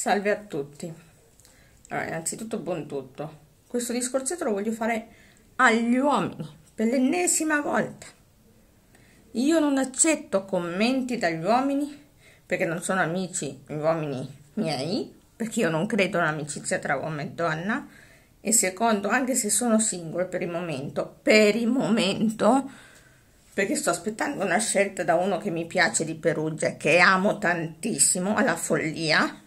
Salve a tutti. Allora, innanzitutto buon tutto. Questo discorsetto lo voglio fare agli uomini per l'ennesima volta. Io non accetto commenti dagli uomini perché non sono amici gli uomini miei, perché io non credo un'amicizia tra uomo e donna e secondo, anche se sono single per il momento, per il momento perché sto aspettando una scelta da uno che mi piace di Perugia, che amo tantissimo alla follia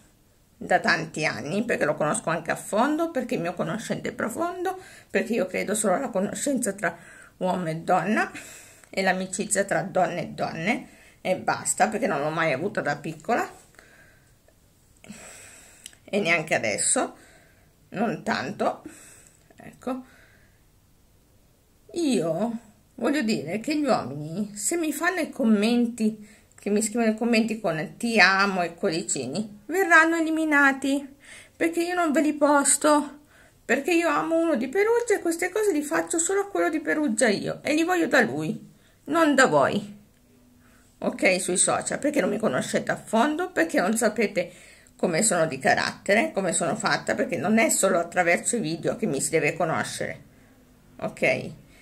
da tanti anni perché lo conosco anche a fondo, perché il mio conoscente è profondo, perché io credo solo alla conoscenza tra uomo e donna e l'amicizia tra donne e donne e basta perché non l'ho mai avuta da piccola e neanche adesso, non tanto, ecco. Io voglio dire che gli uomini se mi fanno i commenti che mi scrivono nei commenti con ti amo e cuoricini verranno eliminati perché io non ve li posto perché io amo uno di Perugia e queste cose li faccio solo a quello di Perugia io e li voglio da lui non da voi ok sui social perché non mi conoscete a fondo perché non sapete come sono di carattere come sono fatta perché non è solo attraverso i video che mi si deve conoscere ok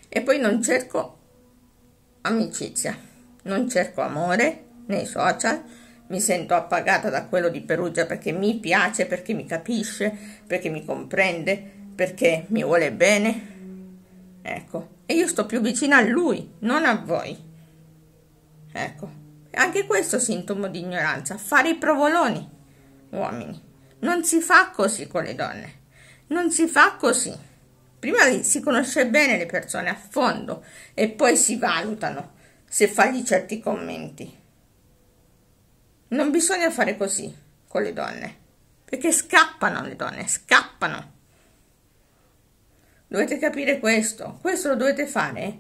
e poi non cerco amicizia non cerco amore nei social, mi sento appagata da quello di Perugia perché mi piace, perché mi capisce, perché mi comprende, perché mi vuole bene. Ecco, e io sto più vicina a lui, non a voi. Ecco, anche questo è sintomo di ignoranza, fare i provoloni, uomini. Non si fa così con le donne, non si fa così. Prima si conosce bene le persone a fondo e poi si valutano se fagli certi commenti non bisogna fare così con le donne perché scappano le donne scappano dovete capire questo questo lo dovete fare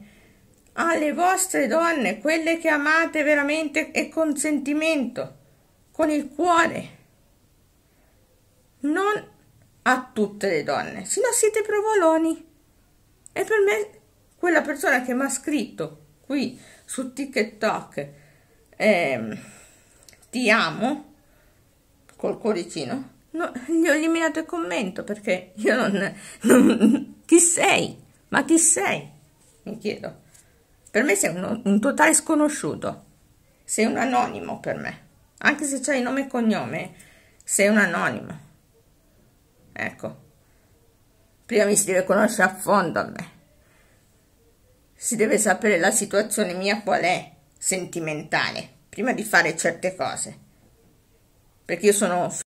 alle vostre donne quelle che amate veramente e con sentimento con il cuore non a tutte le donne se no siete provoloni e per me quella persona che mi ha scritto qui su TikTok ehm, ti amo col cuoricino, no, gli ho eliminato il commento perché io non, non chi sei? Ma chi sei? Mi chiedo. Per me sei un, un totale sconosciuto, sei un anonimo per me, anche se c'hai nome e cognome, sei un anonimo. Ecco, prima mi si deve conoscere a fondo a me. Si deve sapere la situazione mia qual è, sentimentale prima di fare certe cose perché io sono